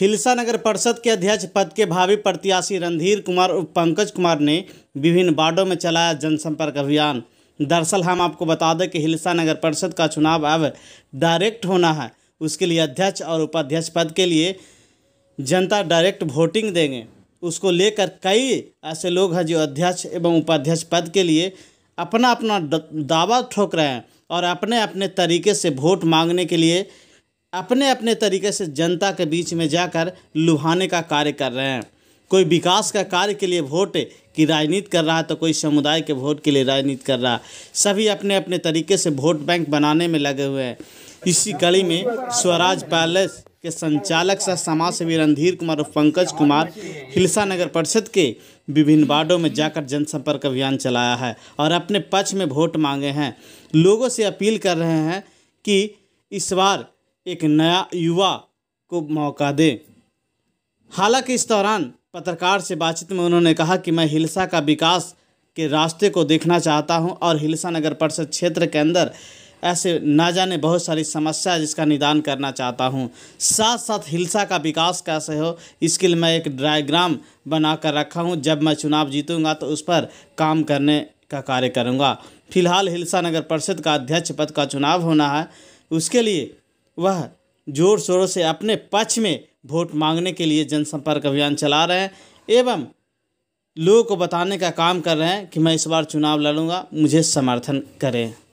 हिलसा नगर परिषद के अध्यक्ष पद के भावी प्रत्याशी रणधीर कुमार और पंकज कुमार ने विभिन्न वार्डों में चलाया जनसंपर्क अभियान दरअसल हम आपको बता दें कि हिलसा नगर परिषद का चुनाव अब डायरेक्ट होना है उसके लिए अध्यक्ष और उपाध्यक्ष पद के लिए जनता डायरेक्ट वोटिंग देंगे उसको लेकर कई ऐसे लोग हैं जो अध्यक्ष एवं उपाध्यक्ष पद के लिए अपना अपना दावा ठोक रहे हैं और अपने अपने तरीके से वोट मांगने के लिए अपने अपने तरीके से जनता के बीच में जाकर लुभाने का कार्य कर रहे हैं कोई विकास का कार्य के लिए वोट की राजनीति कर रहा है तो कोई समुदाय के वोट के लिए राजनीति कर रहा है सभी अपने अपने तरीके से वोट बैंक बनाने में लगे हुए हैं इसी कड़ी में स्वराज पैलेस के संचालक सह समाज सेवी रणधीर कुमार और पंकज कुमार हिलसा नगर परिषद के विभिन्न वार्डों में जाकर जनसंपर्क अभियान चलाया है और अपने पक्ष में वोट मांगे हैं लोगों से अपील कर रहे हैं कि इस बार एक नया युवा को मौका दें हालांकि इस दौरान पत्रकार से बातचीत में उन्होंने कहा कि मैं हिलसा का विकास के रास्ते को देखना चाहता हूं और हिलसा नगर परिषद क्षेत्र के अंदर ऐसे ना जाने बहुत सारी समस्या जिसका निदान करना चाहता हूं साथ साथ हिलसा का विकास कैसे हो इसके लिए मैं एक डायग्राम बना कर रखा हूं जब मैं चुनाव जीतूंगा तो उस पर काम करने का कार्य करूँगा फिलहाल हिलसा नगर परिषद का अध्यक्ष पद का चुनाव होना है उसके लिए वह जोर शोरों से अपने पक्ष में वोट मांगने के लिए जनसंपर्क अभियान चला रहे हैं एवं लोगों को बताने का काम कर रहे हैं कि मैं इस बार चुनाव लड़ूंगा मुझे समर्थन करें